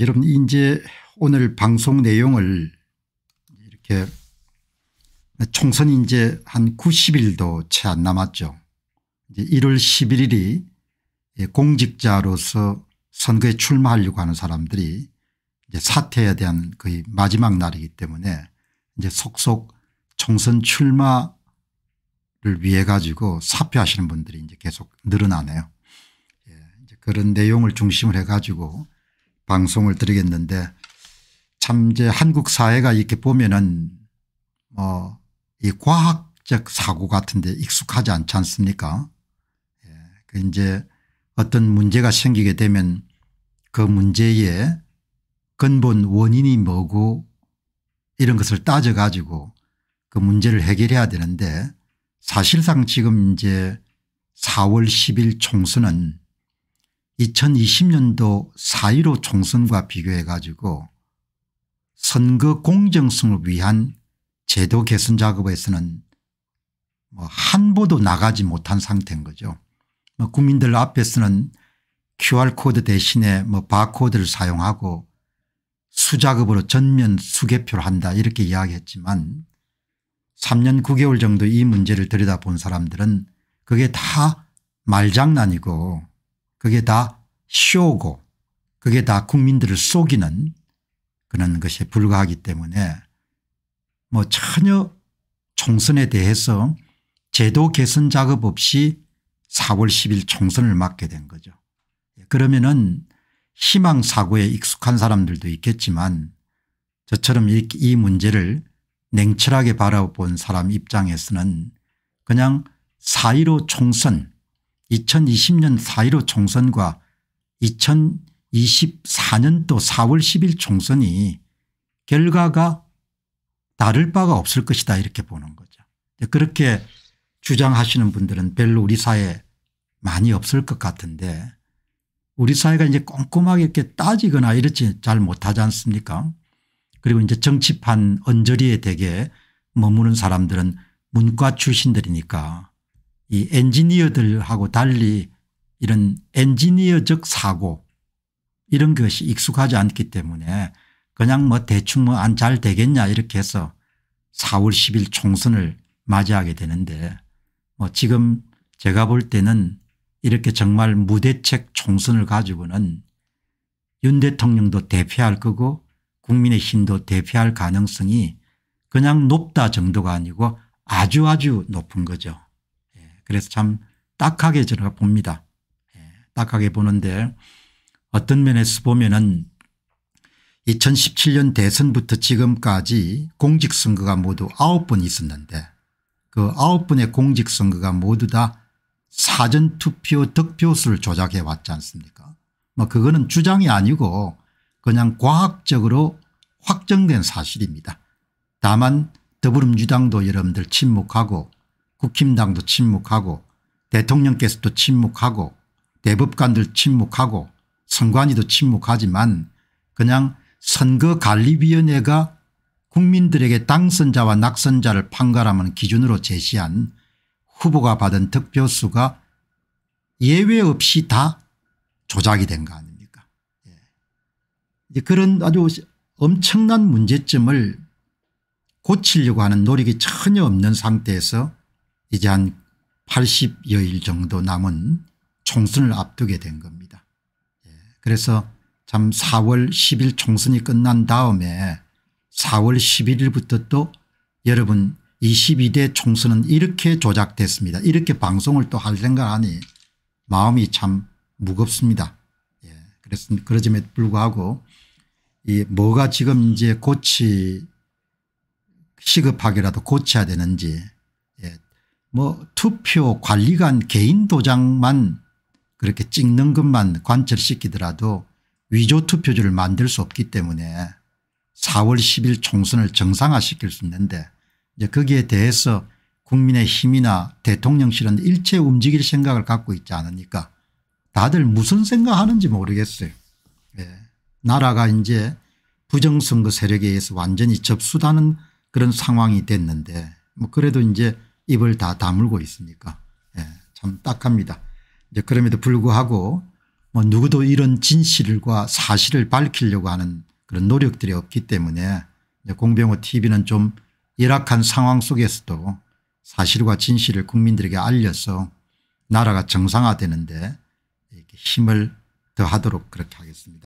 여러분 이제 오늘 방송 내용을 이렇게 총선이 이제 한 90일도 채 안 남았죠. 이제 1월 11일이 공직자로서 선거에 출마하려고 하는 사람들이 이제 사퇴에 대한 거의 마지막 날이기 때문에 이제 속속 총선 출마를 위해 가지고 사표하시는 분들이 이제 계속 늘어나네요. 예, 이제 그런 내용을 중심을 해 가지고 방송을 드리겠는데 참제 한국 사회가 이렇게 보면은 뭐 이 과학적 사고 같은데 익숙하지 않지 않습니까? 예. 그 이제 어떤 문제가 생기게 되면 그 문제의 근본 원인이 뭐고 이런 것을 따져가지고 그 문제를 해결해야 되는데 사실상 지금 이제 4월 10일 총선은 2020년도 4.15 총선과 비교해 가지고 선거 공정성을 위한 제도 개선 작업에서는 뭐 한보도 나가지 못한 상태인 거죠. 뭐 국민들 앞에서는 QR코드 대신에 뭐 바코드를 사용하고 수작업으로 전면 수개표를 한다 이렇게 이야기했지만 3년 9개월 정도 이 문제를 들여다본 사람들은 그게 다 말장난이고 그게 다 쇼고 그게 다 국민들을 속이는 그런 것에 불과하기 때문에 뭐 전혀 총선에 대해서 제도 개선 작업 없이 4월 10일 총선을 맞게 된 거죠. 그러면은 희망 사고에 익숙한 사람들도 있겠지만 저처럼 이, 문제를 냉철하게 바라본 사람 입장에서는 그냥 4.15 총선 2020년 4.15 총선과 2024년도 4월 10일 총선이 결과가 다를 바가 없을 것이다 이렇게 보는 거죠. 그렇게 주장하시는 분들은 별로 우리 사회에 많이 없을 것 같은데 우리 사회가 이제 꼼꼼하게 이렇게 따지거나 이렇지 잘 못하지 않습니까 그리고 이제 정치판 언저리에 대개 머무는 사람들은 문과 출신들이니까 이 엔지니어들하고 달리 이런 엔지니어적 사고 이런 것이 익숙하지 않기 때문에 그냥 뭐 대충 뭐 안 잘 되겠냐 이렇게 해서 4월 10일 총선을 맞이하게 되는데 뭐 지금 제가 볼 때는 이렇게 정말 무대책 총선을 가지고는 윤 대통령도 대표할 거고 국민의힘도 대표할 가능성이 그냥 높다 정도가 아니고 아주 아주 높은 거죠. 그래서 참 딱하게 제가 봅니다. 예, 딱하게 보는데 어떤 면에서 보면은 2017년 대선부터 지금까지 공직선거가 모두 9번 있었는데 그 9번의 공직선거가 모두 다 사전투표 득표수를 조작해 왔지 않습니까 뭐 그거는 주장이 아니고 그냥 과학적으로 확정된 사실입니다. 다만 더불어민주당도 여러분들 침묵하고 국힘당도 침묵하고 대통령께서도 침묵하고 대법관들 침묵하고 선관위도 침묵하지만 그냥 선거관리위원회가 국민들에게 당선자와 낙선자를 판가름하는 기준으로 제시한 후보가 받은 득표수가 예외 없이 다 조작이 된 거 아닙니까 예. 이제 그런 아주 엄청난 문제점을 고치려고 하는 노력이 전혀 없는 상태에서 이제 한 80여일 정도 남은 총선을 앞두게 된 겁니다. 예, 그래서 참 4월 10일 총선이 끝난 다음에 4월 11일부터 또 여러분 22대 총선은 이렇게 조작됐습니다. 이렇게 방송을 또 할 생각하니 마음이 참 무겁습니다. 예. 그래서 그러짐에도 불구하고 이 뭐가 지금 이제 고치 시급하게라도 고쳐야 되는지 뭐 투표 관리관 개인 도장만 그렇게 찍는 것만 관철시키더라도 위조 투표지를 만들 수 없기 때문에 4월 10일 총선을 정상화시킬 수 있는데 이제 거기에 대해서 국민의 힘이나 대통령실은 일체 움직일 생각을 갖고 있지 않으니까 다들 무슨 생각하는지 모르겠어요. 예. 나라가 이제 부정선거 세력에 의해서 완전히 접수다는 그런 상황이 됐는데 뭐 그래도 이제 입을 다 다물고 있습니까 예, 참 딱합니다. 이제 그럼에도 불구하고 뭐 누구도 이런 진실과 사실을 밝히려고 하는 그런 노력들이 없기 때문에 공병호 tv는 좀 열악한 상황 속에서도 사실과 진실을 국민들에게 알려서 나라가 정상화되는데 힘을 더하도록 그렇게 하겠습니다.